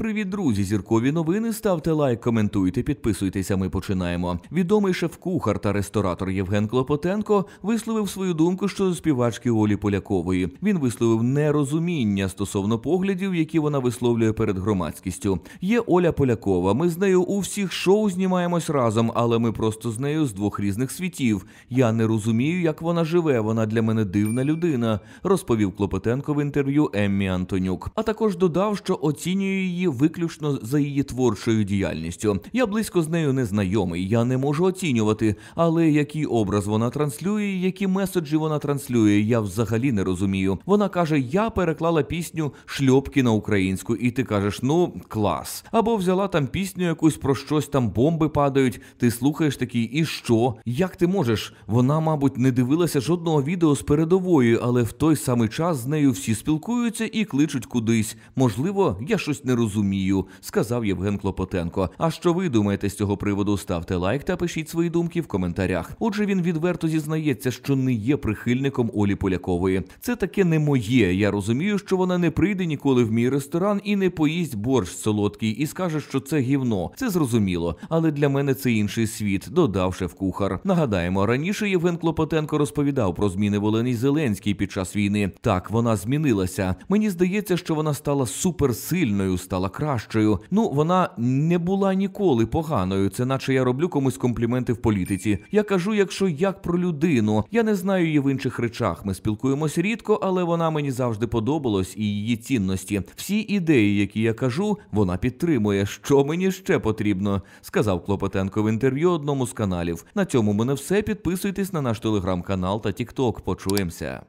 Привіт, друзі! Зіркові новини. Ставте лайк, коментуйте, підписуйтеся. Ми починаємо. Відомий шеф-кухар та ресторатор Євген Клопотенко висловив свою думку щодо співачки Олі Полякової. Він висловив нерозуміння стосовно поглядів, які вона висловлює перед громадськістю. Є Оля Полякова. Ми з нею у всіх шоу знімаємось разом, але ми просто з нею з двох різних світів. Я не розумію, як вона живе. Вона для мене дивна людина, розповів Клопотенко в інтерв'ю Еммі Антонюк. А також додав, що оцінює її виключно за її творчою діяльністю. Я близько з нею не знайомий, я не можу оцінювати, але який образ вона транслює, які меседжі вона транслює, я взагалі не розумію. Вона каже: Я переклала пісню шльопки на українську, і ти кажеш, ну клас. Або взяла там пісню якусь про щось там бомби падають. Ти слухаєш такий, і що? Як ти можеш? Вона, мабуть, не дивилася жодного відео з передової, але в той самий час з нею всі спілкуються і кличуть кудись. Можливо, я щось не розумію розумію, сказав Євген Клопотенко. А що ви думаєте з цього приводу? Ставте лайк та пишіть свої думки в коментарях. Отже, він відверто зізнається, що не є прихильником Олі Полякової. Це таке не моє. Я розумію, що вона не прийде ніколи в мій ресторан і не поїсть борщ солодкий і скаже, що це гівно. Це зрозуміло, але для мене це інший світ, додав шеф-кухар. Нагадаємо, раніше Євген Клопотенко розповідав про зміни в Олені Зеленській під час війни. Так вона змінилася. Мені здається, що вона стала суперсильною, стала кращою. Ну вона не була ніколи поганою. Це наче я роблю комусь компліменти в політиці. Я кажу, якщо як про людину, я не знаю її в інших речах. Ми спілкуємось рідко, але вона мені завжди подобалась і її цінності. Всі ідеї, які я кажу, вона підтримує. Що мені ще потрібно, сказав Клопотенко в інтерв'ю одному з каналів. На цьому мене все. Підписуйтесь на наш телеграм-канал та Тікток. Почуємося.